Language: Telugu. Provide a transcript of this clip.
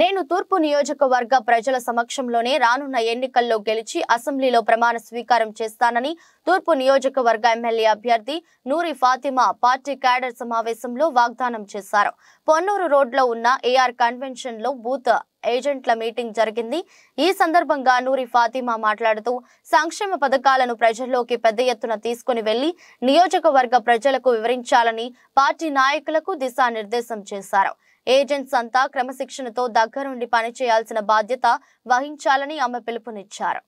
నేను తూర్పు నియోజకవర్గ ప్రజల సమక్షంలోనే రానున్న ఎన్నికల్లో గెలిచి అసెంబ్లీలో ప్రమాణ స్వీకారం చేస్తానని తూర్పు నియోజకవర్గ ఎమ్మెల్యే అభ్యర్థి నూరి ఫాతిమా పార్టీ క్యాడర్ సమావేశంలో వాగ్దానం చేశారు పొన్నూరు రోడ్లో ఉన్న ఏఆర్ కన్వెన్షన్లో బూత్ ఏజెంట్ల మీటింగ్ జరిగింది ఈ సందర్భంగా నూరి ఫాతిమా మాట్లాడుతూ సంక్షేమ పథకాలను ప్రజల్లోకి పెద్ద ఎత్తున తీసుకుని వెళ్లి నియోజకవర్గ ప్రజలకు వివరించాలని పార్టీ నాయకులకు దిశానిర్దేశం చేశారు ఏజెంట్స్ అంతా క్రమశిక్షణతో దగ్గరుండి పనిచేయాల్సిన బాధ్యత వహించాలని ఆమె పిలుపునిచ్చారు